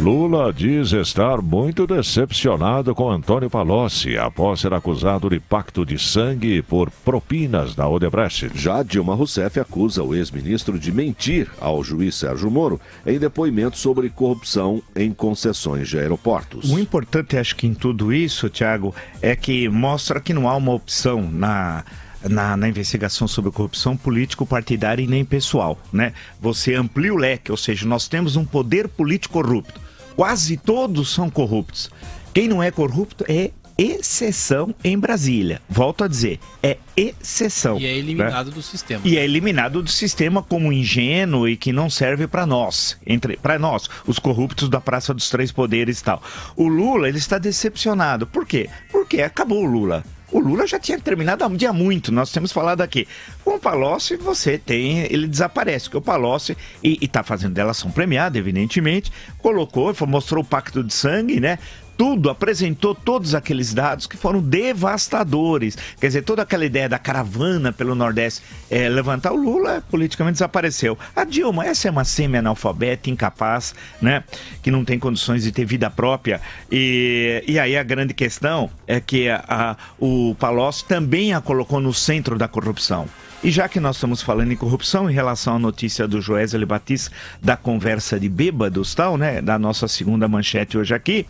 Lula diz estar muito decepcionado com Antônio Palocci após ser acusado de pacto de sangue por propinas da Odebrecht. Já Dilma Rousseff acusa o ex-ministro de mentir ao juiz Sérgio Moro em depoimento sobre corrupção em concessões de aeroportos. O importante, acho que em tudo isso, Tiago, é que mostra que não há uma opção na na, na, investigação sobre corrupção político-partidária e nem pessoal. Né? Você amplia o leque, ou seja, nós temos um poder político corrupto quase todos são corruptos. Quem não é corrupto é exceção em Brasília. Volto a dizer, é exceção. E é né? eliminado né? do sistema. E é eliminado do sistema como ingênuo e que não serve para nós, entre para nós, os corruptos da Praça dos Três Poderes e tal. O Lula, ele está decepcionado. Por quê? Porque acabou o Lula. O Lula já tinha terminado há muito, nós temos falado aqui. Com o Palocci, você tem. Ele desaparece, porque o Palocci, e está fazendo delação premiada, evidentemente, colocou, mostrou o pacto de sangue, né? tudo, apresentou todos aqueles dados que foram devastadores. Quer dizer, toda aquela ideia da caravana pelo Nordeste é, levantar o Lula politicamente desapareceu. A Dilma, essa é uma semi-analfabeta, incapaz, né? Que não tem condições de ter vida própria. E, e aí a grande questão é que a, a, o Palocci também a colocou no centro da corrupção. E já que nós estamos falando em corrupção, em relação à notícia do Joesley Batista da conversa de bêbados, tal, né? Da nossa segunda manchete hoje aqui,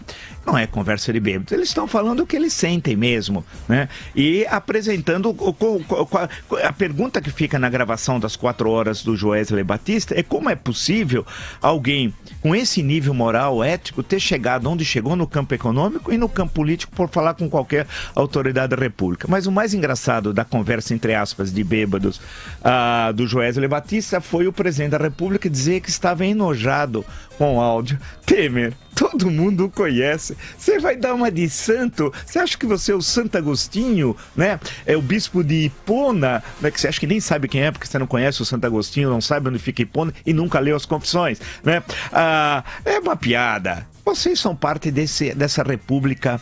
não é conversa de bêbados. Eles estão falando o que eles sentem mesmo, né? E apresentando. O, o, a pergunta que fica na gravação das quatro horas do Joesley Batista é como é possível alguém com esse nível moral, ético, ter chegado onde chegou no campo econômico e no campo político por falar com qualquer autoridade da República. Mas o mais engraçado da conversa, entre aspas, de bêbados uh, do Joesley Batista foi o presidente da República dizer que estava enojado com o áudio. Temer, todo mundo conhece. Você vai dar uma de santo, você acha que você é o Santo Agostinho, né? É o bispo de Hipona, né? que você acha que nem sabe quem é, porque você não conhece o Santo Agostinho, não sabe onde fica Hipona e nunca leu as confissões, né? Ah, é uma piada. Vocês são parte desse, dessa república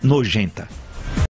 nojenta.